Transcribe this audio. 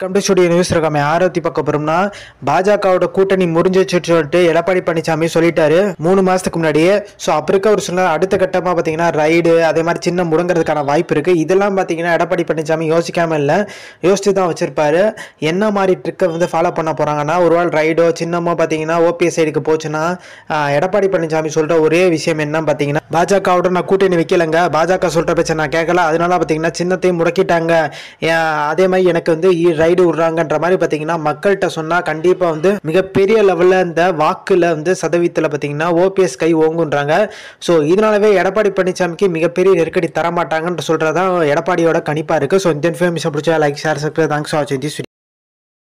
welcome to studio news இருக்காமே ஆரோத்தி பக்கம் போறோம்னா பாஜகவோட கூட்டணி முறிஞ்சிச்சு சொல்லிட்டு எடப்பாடி பழனிசாமி சொல்லிட்டாரு மூணு மாதத்துக்கு முன்னாடியே ஸோ அப்போ இருக்க ஒரு சூழ்நிலை அடுத்த கட்டமாக பார்த்தீங்கன்னா ரைடு அதே மாதிரி சின்ன முடங்கிறதுக்கான வாய்ப்பு இருக்குது இதெல்லாம் பார்த்தீங்கன்னா எடப்பாடி பழனிசாமி யோசிக்காமல் இல்லை யோசித்து தான் வச்சிருப்பாரு என்ன மாதிரி ட்ரிக்கை வந்து ஃபாலோ பண்ண போகிறாங்கன்னா ஒரு ஒருவாள் ரைடோ சின்னமோ பார்த்தீங்கன்னா ஓபிஎஸ் சைடுக்கு போச்சுன்னா எடப்பாடி பழனிசாமி சொல்கிற ஒரே விஷயம் என்ன பார்த்தீங்கன்னா பாஜகவோட நான் கூட்டணி வைக்கலங்க பாஜக சொல்கிற பேச்சை நான் கேட்கல அதனால பார்த்தீங்கன்னா சின்னத்தையும் முடக்கிட்டாங்க அதே மாதிரி எனக்கு வந்து சைடு விடுறாங்கன்ற மாதிரி பார்த்தீங்கன்னா மக்கள்கிட்ட சொன்னால் கண்டிப்பாக வந்து மிகப்பெரிய லெவலில் இந்த வாக்கில் வந்து சதவீதத்தில் பார்த்தீங்கன்னா ஓபிஎஸ் கை ஓங்குன்றாங்க ஸோ இதனாலவே எடப்பாடி பழனிசாமிக்கு மிகப்பெரிய நெருக்கடி தரமாட்டாங்கன்ற சொல்கிறதான் எடப்பாடியோட கணிப்பாக இருக்குது ஸோ இந்த இன்ஃபர்மேஷன் பிடிச்சா லைக் ஷேர் சப்ஸ்கிரைப் தேங்க்ஸ் வாட்சிங் திஸ்